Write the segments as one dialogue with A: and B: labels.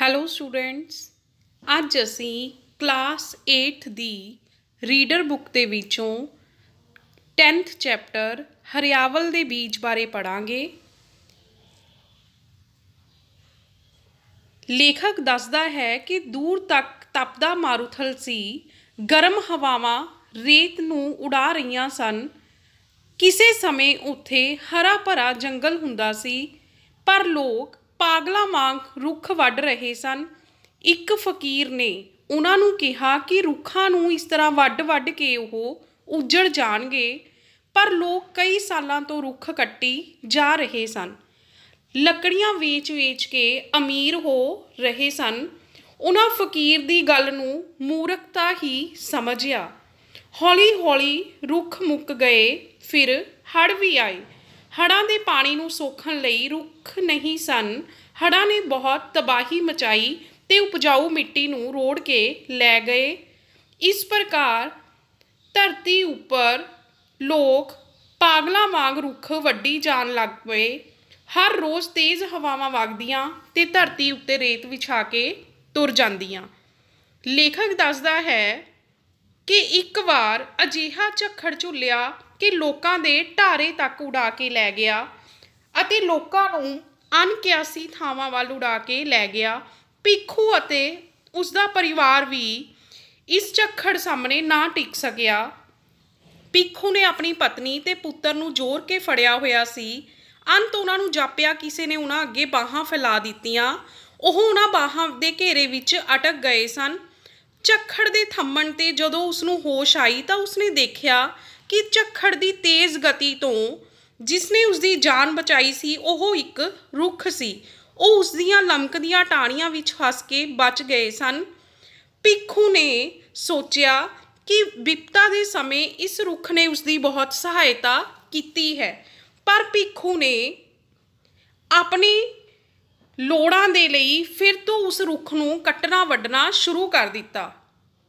A: hello students ਅੱਜ ਅਸੀਂ class 8 ਦੀ reader book ਦੇ ਵਿੱਚੋਂ 10th ਚੈਪਟਰ ਹਰਿਆਵਲ ਦੇ ਬੀਜ ਬਾਰੇ ਪੜਾਂਗੇ ਲੇਖਕ ਦੱਸਦਾ ਹੈ ਕਿ ਦੂਰ ਤੱਕ ਤਪਦਾ ਮਾਰੂਥਲ ਸੀ ਗਰਮ ਹਵਾਵਾਂ ਰੇਤ ਨੂੰ ਉਡਾ ਰਹੀਆਂ ਸਨ ਕਿਸੇ ਸਮੇਂ ਉੱਥੇ ਹਰਾ ਭਰਾ ਜੰਗਲ ਹੁੰਦਾ ਸੀ ਪਰ ਲੋਕ ਪਾਗਲਾ ਮਾਂਗ ਰੁੱਖ ਵੱਢ ਰਹੇ ਸਨ ਇੱਕ ਫਕੀਰ ਨੇ ਉਹਨਾਂ ਨੂੰ ਕਿਹਾ ਕਿ ਰੁੱਖਾਂ ਨੂੰ ਇਸ ਤਰ੍ਹਾਂ ਵੱਢ-ਵੱਢ ਕੇ ਉਹ ਉਜੜ ਜਾਣਗੇ ਪਰ ਲੋਕ ਕਈ ਸਾਲਾਂ ਤੋਂ ਰੁੱਖ ਕੱਟੀ ਜਾ ਰਹੇ ਸਨ ਲੱਕੜੀਆਂ ਵੇਚ-ਵੇਚ ਕੇ ਅਮੀਰ ਹੋ ਰਹੇ ਸਨ ਉਹਨਾਂ ਫਕੀਰ ਦੀ ਗੱਲ ਨੂੰ ਮੂਰਖਤਾ ਹੀ ਸਮਝਿਆ ਹੌਲੀ-ਹੌਲੀ ਰੁੱਖ ਮੁੱਕ ਗਏ ਫਿਰ ਹੜ ਵੀ ਆਏ ਹੜਾਂ ਦੇ ਪਾਣੀ ਨੂੰ ਸੋਖਣ ਲਈ ਰੁੱਖ ਨਹੀਂ ਸਨ ਹੜਾਂ ਨੇ ਬਹੁਤ ਤਬਾਹੀ ਮਚਾਈ ਤੇ ਉਪਜਾਊ ਮਿੱਟੀ ਨੂੰ ਰੋੜ ਕੇ ਲੈ ਗਏ ਇਸ ਪ੍ਰਕਾਰ ਧਰਤੀ ਉੱਪਰ ਲੋਕ ਪਾਗਲਾ ਵਾਂਗ ਰੁੱਖ ਵੱਢੀ ਜਾਣ ਲੱਗ ਪਏ ਹਰ ਰੋਜ਼ ਤੇਜ਼ ਹਵਾਵਾਂ ਵਗਦੀਆਂ ਤੇ ਧਰਤੀ ਉੱਤੇ ਰੇਤ ਵਿਛਾ ਕੇ ਤੁਰ ਜਾਂਦੀਆਂ ਲੇਖਕ ਦੱਸਦਾ ਹੈ ਕਿ ਇੱਕ ਵਾਰ ਅਜੀਹਾ ਝੱਖੜ ਝੁੱਲਿਆ ਕਿ ਲੋਕਾਂ ਦੇ ਢਾਰੇ ਤੱਕ ਉਡਾ ਕੇ ਲੈ ਗਿਆ ਅਤੇ ਲੋਕਾਂ ਨੂੰ ਅਣਕਿਆਸੀ ਥਾਵਾਂ ਵੱਲ ਉਡਾ ਕੇ ਲੈ ਗਿਆ ਪਿੱਖੂ ਅਤੇ ਉਸ ਦਾ ਪਰਿਵਾਰ ਵੀ ਇਸ ਝੱਖੜ ਸਾਹਮਣੇ ਨਾ ਟਿਕ ਸਕਿਆ ਪਿੱਖੂ ਨੇ ਆਪਣੀ ਪਤਨੀ ਤੇ ਪੁੱਤਰ ਨੂੰ ਜ਼ੋਰ ਕੇ ਫੜਿਆ ਹੋਇਆ ਸੀ ਅੰਤ ਉਹਨਾਂ ਨੂੰ ਜਾਪਿਆ ਕਿਸੇ ਨੇ ਉਹਨਾਂ ਅੱਗੇ ਬਾਹਾਂ ਫੈਲਾ ਦਿੱਤੀਆਂ ਉਹ ਉਹਨਾਂ ਬਾਹਾਂ ਦੇ ਘੇਰੇ ਵਿੱਚ ਅਟਕ ਗਏ ਸਨ ਝੱਖੜ ਦੇ ਥੰਮਣ ਤੇ ਜਦੋਂ ਉਸ ਨੂੰ ਹੋਸ਼ ਆਈ ਤਾਂ ਉਸਨੇ ਦੇਖਿਆ ਕਿ ਝੱਖੜ ਦੀ ਤੇਜ਼ ਗਤੀ ਤੋਂ ਜਿਸ ਨੇ ਉਸ ਦੀ ਜਾਨ ਬਚਾਈ ਸੀ ਉਹ ਇੱਕ ਰੁੱਖ ਸੀ ਉਹ ਉਸ ਦੀਆਂ ਲਮਕਦੀਆਂ ਟਾਹਣੀਆਂ ਵਿੱਚ ਫਸ ਕੇ ਬਚ ਗਏ ਸਨ ਪਿੱਖੂ ਨੇ ਸੋਚਿਆ ਕਿ ਵਿਪਤਾ ਦੇ ਸਮੇਂ ਇਸ ਰੁੱਖ ਨੇ ਉਸ ਦੀ ਬਹੁਤ ਸਹਾਇਤਾ ਕੀਤੀ ਹੈ ਪਰ ਪਿੱਖੂ ਨੇ ਆਪਣੀ ਲੋੜਾਂ ਦੇ ਲਈ ਫਿਰ ਤੋਂ ਉਸ ਰੁੱਖ ਨੂੰ ਕੱਟਣਾ ਵੱਢਣਾ ਸ਼ੁਰੂ ਕਰ ਦਿੱਤਾ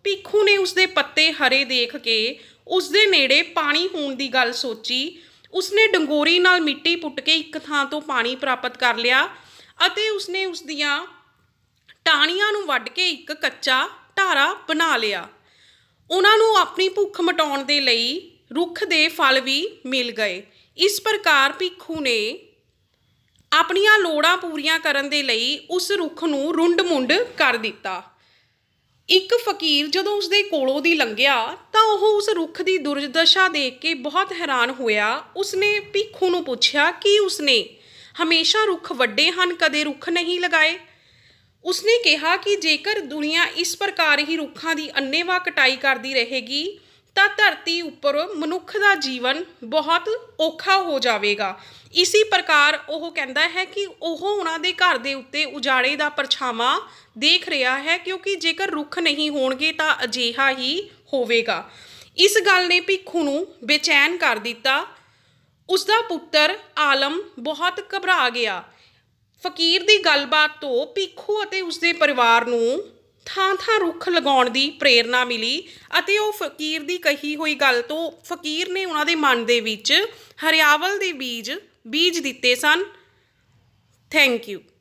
A: ਭੀਖੂ ਨੇ ਉਸਦੇ ਪੱਤੇ ਹਰੇ ਦੇਖ ਕੇ ਉਸਦੇ ਨੇੜੇ ਪਾਣੀ ਹੋਣ ਦੀ ਗੱਲ ਸੋਚੀ ਉਸਨੇ ਡੰਗੋਰੀ ਨਾਲ ਮਿੱਟੀ ਪੁੱਟ ਕੇ ਇੱਕ ਥਾਂ ਤੋਂ ਪਾਣੀ ਪ੍ਰਾਪਤ ਕਰ ਲਿਆ ਅਤੇ ਉਸਨੇ ਉਸ ਦੀਆਂ ਟਾਣੀਆਂ ਨੂੰ ਵੱਢ ਕੇ ਇੱਕ ਕੱਚਾ ਢਾਰਾ ਬਣਾ ਲਿਆ ਉਹਨਾਂ ਨੂੰ ਆਪਣੀ ਭੁੱਖ ਮਟਾਉਣ ਦੇ ਲਈ ਰੁੱਖ ਦੇ ਫਲ ਵੀ ਮਿਲ ਗਏ ਇਸ ਪ੍ਰਕਾਰ ਭਿੱਖੂ ਨੇ ਆਪਣੀਆਂ ਲੋੜਾਂ ਪੂਰੀਆਂ ਕਰਨ ਦੇ ਲਈ ਉਸ ਰੁੱਖ ਨੂੰ ਰੁੰਡ-ਮੁੰਡ ਕਰ ਦਿੱਤਾ ਇੱਕ ਫਕੀਰ ਜਦੋਂ ਉਸਦੇ ਕੋਲੋਂ ਦੀ ਲੰਘਿਆ ਤਾਂ ਉਹ ਉਸ ਰੁੱਖ ਦੀ ਦੁਰਦਸ਼ਾ ਦੇਖ ਕੇ ਬਹੁਤ ਹੈਰਾਨ ਹੋਇਆ ਉਸਨੇ ਭਿੱਖੂ ਨੂੰ ਪੁੱਛਿਆ ਕਿ ਉਸਨੇ ਹਮੇਸ਼ਾ ਰੁੱਖ ਵੱਡੇ ਹਨ ਕਦੇ ਰੁੱਖ ਨਹੀਂ ਲਗਾਏ ਉਸਨੇ ਕਿਹਾ ਕਿ ਜੇਕਰ ਦੁਨੀਆ ਇਸ ਪ੍ਰਕਾਰ ਹੀ ਰੁੱਖਾਂ ਦੀ ਅੰਨੇਵਾ ਕਟਾਈ ਕਰਦੀ ਰਹੇਗੀ ਤਾਂ ਧਰਤੀ ਉੱਪਰ ਮਨੁੱਖ ਦਾ ਜੀਵਨ ਬਹੁਤ ਔਖਾ ਹੋ ਜਾਵੇਗਾ ਇਸੇ ਪ੍ਰਕਾਰ ਉਹ ਕਹਿੰਦਾ ਹੈ ਕਿ ਉਹ ਉਹਨਾਂ ਦੇ ਘਰ ਦੇ ਉੱਤੇ ਉਜਾੜੇ ਦਾ ਪਰਛਾਵਾਂ ਦੇਖ ਰਿਹਾ ਹੈ ਕਿਉਂਕਿ ਜੇਕਰ ਰੁੱਖ ਨਹੀਂ ਹੋਣਗੇ ਤਾਂ ਅਜੀਹਾ ਹੀ ਹੋਵੇਗਾ ਇਸ ਗੱਲ ਨੇ ਭਿੱਖੂ ਨੂੰ ਬੇਚੈਨ ਕਰ ਦਿੱਤਾ ਉਸ ਦਾ ਪੁੱਤਰ ਆਲਮ ਬਹੁਤ ਘਬਰਾ ਗਿਆ ਫਕੀਰ ਦੀ ਗੱਲਬਾਤ ਤੋਂ ਭਿੱਖੂ ਅਤੇ ਉਸ ਦੇ ਪਰਿਵਾਰ ਨੂੰ ਥਾਂ-ਥਾਂ ਰੁੱਖ ਲਗਾਉਣ ਦੀ ਪ੍ਰੇਰਣਾ ਮਿਲੀ ਅਤੇ ਉਹ ਫਕੀਰ ਦੀ ਕਹੀ ਹੋਈ ਗੱਲ ਤੋਂ ਫਕੀਰ ਨੇ ਉਹਨਾਂ ਦੇ ਮਨ ਦੇ ਵਿੱਚ ਹਰਿਆਵਲ ਦੇ ਬੀਜ ਬੀਜ ਦਿੱਤੇ ਸਨ ਥੈਂਕ ਯੂ